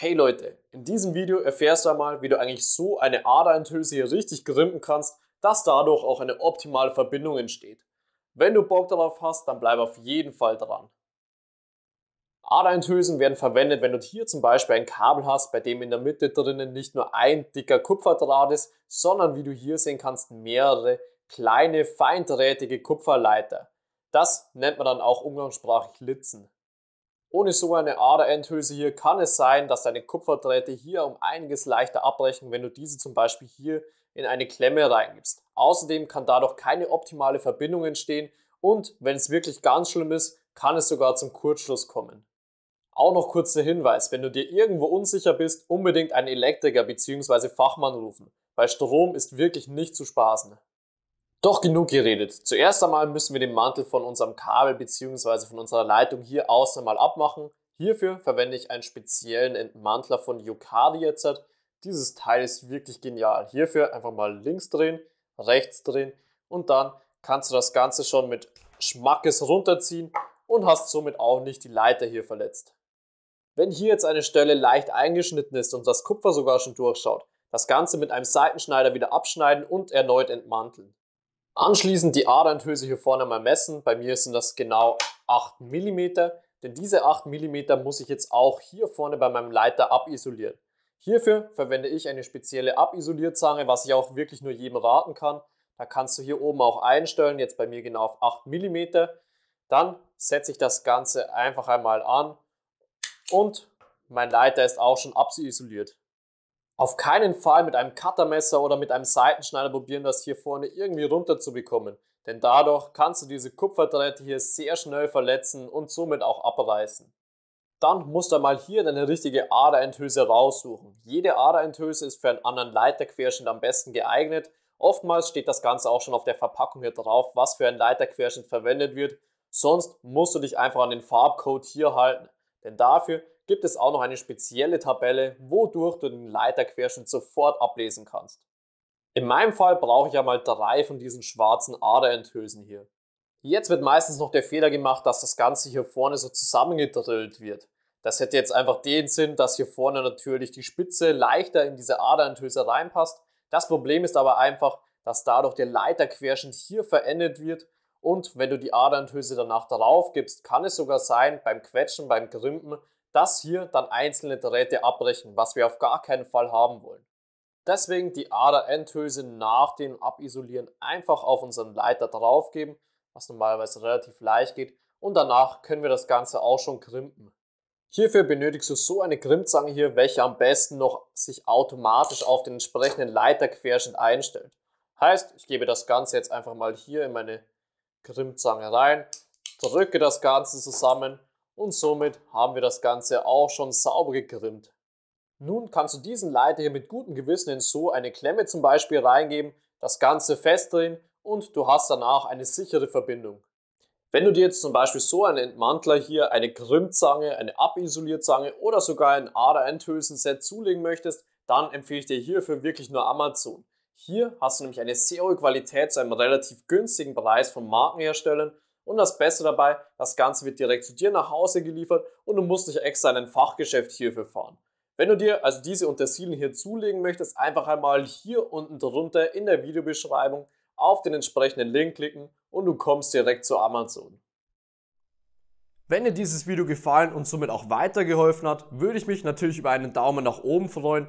Hey Leute, in diesem Video erfährst du einmal, wie du eigentlich so eine Aderenthülse hier richtig grimpen kannst, dass dadurch auch eine optimale Verbindung entsteht. Wenn du Bock darauf hast, dann bleib auf jeden Fall dran. Aderenthülsen werden verwendet, wenn du hier zum Beispiel ein Kabel hast, bei dem in der Mitte drinnen nicht nur ein dicker Kupferdraht ist, sondern wie du hier sehen kannst, mehrere kleine feindrätige Kupferleiter. Das nennt man dann auch umgangssprachlich Litzen. Ohne so eine Aderendhülse hier kann es sein, dass deine Kupferdrähte hier um einiges leichter abbrechen, wenn du diese zum Beispiel hier in eine Klemme reingibst. Außerdem kann dadurch keine optimale Verbindung entstehen und wenn es wirklich ganz schlimm ist, kann es sogar zum Kurzschluss kommen. Auch noch kurzer Hinweis, wenn du dir irgendwo unsicher bist, unbedingt einen Elektriker bzw. Fachmann rufen. Bei Strom ist wirklich nicht zu spaßen. Doch genug geredet. Zuerst einmal müssen wir den Mantel von unserem Kabel bzw. von unserer Leitung hier außen mal abmachen. Hierfür verwende ich einen speziellen Entmantler von Yokadi jetzt. Dieses Teil ist wirklich genial. Hierfür einfach mal links drehen, rechts drehen und dann kannst du das Ganze schon mit Schmackes runterziehen und hast somit auch nicht die Leiter hier verletzt. Wenn hier jetzt eine Stelle leicht eingeschnitten ist und das Kupfer sogar schon durchschaut, das Ganze mit einem Seitenschneider wieder abschneiden und erneut entmanteln. Anschließend die Adernhülse hier vorne mal messen. Bei mir sind das genau 8 mm, denn diese 8 mm muss ich jetzt auch hier vorne bei meinem Leiter abisolieren. Hierfür verwende ich eine spezielle Abisolierzange, was ich auch wirklich nur jedem raten kann. Da kannst du hier oben auch einstellen, jetzt bei mir genau auf 8 mm. Dann setze ich das Ganze einfach einmal an und mein Leiter ist auch schon abisoliert auf keinen Fall mit einem Cuttermesser oder mit einem Seitenschneider probieren, das hier vorne irgendwie runterzubekommen. Denn dadurch kannst du diese Kupferdrähte hier sehr schnell verletzen und somit auch abreißen. Dann musst du mal hier deine richtige Aderenthülse raussuchen. Jede Aderenthülse ist für einen anderen Leiterquerschnitt am besten geeignet. Oftmals steht das Ganze auch schon auf der Verpackung hier drauf, was für ein Leiterquerschnitt verwendet wird. Sonst musst du dich einfach an den Farbcode hier halten. Denn dafür gibt es auch noch eine spezielle Tabelle, wodurch du den Leiterquerschnitt sofort ablesen kannst. In meinem Fall brauche ich einmal drei von diesen schwarzen Aderenthülsen hier. Jetzt wird meistens noch der Fehler gemacht, dass das Ganze hier vorne so zusammengedrillt wird. Das hätte jetzt einfach den Sinn, dass hier vorne natürlich die Spitze leichter in diese Aderenthülse reinpasst. Das Problem ist aber einfach, dass dadurch der Leiterquerschnitt hier verendet wird und wenn du die Aderenthülse danach darauf gibst, kann es sogar sein, beim Quetschen, beim Grimpen, dass hier dann einzelne Drähte abbrechen, was wir auf gar keinen Fall haben wollen. Deswegen die Aderenthülse nach dem Abisolieren einfach auf unseren Leiter drauf geben, was normalerweise relativ leicht geht, und danach können wir das Ganze auch schon grimpen. Hierfür benötigst du so eine Grimmzange hier, welche am besten noch sich automatisch auf den entsprechenden Leiterquerschnitt einstellt. Heißt, ich gebe das Ganze jetzt einfach mal hier in meine Grimmzange rein, drücke das Ganze zusammen und somit haben wir das Ganze auch schon sauber gegrimmt. Nun kannst du diesen Leiter hier mit gutem Gewissen in so eine Klemme zum Beispiel reingeben, das Ganze festdrehen und du hast danach eine sichere Verbindung. Wenn du dir jetzt zum Beispiel so einen Entmantler hier, eine Grimmzange, eine Abisolierzange oder sogar ein Ader-Endhülsen-Set zulegen möchtest, dann empfehle ich dir hierfür wirklich nur Amazon. Hier hast du nämlich eine sehr hohe Qualität zu einem relativ günstigen Preis von Markenherstellern und das Beste dabei, das Ganze wird direkt zu dir nach Hause geliefert und du musst nicht extra in ein Fachgeschäft hierfür fahren. Wenn du dir also diese Untersilien hier zulegen möchtest, einfach einmal hier unten drunter in der Videobeschreibung auf den entsprechenden Link klicken und du kommst direkt zu Amazon. Wenn dir dieses Video gefallen und somit auch weitergeholfen hat, würde ich mich natürlich über einen Daumen nach oben freuen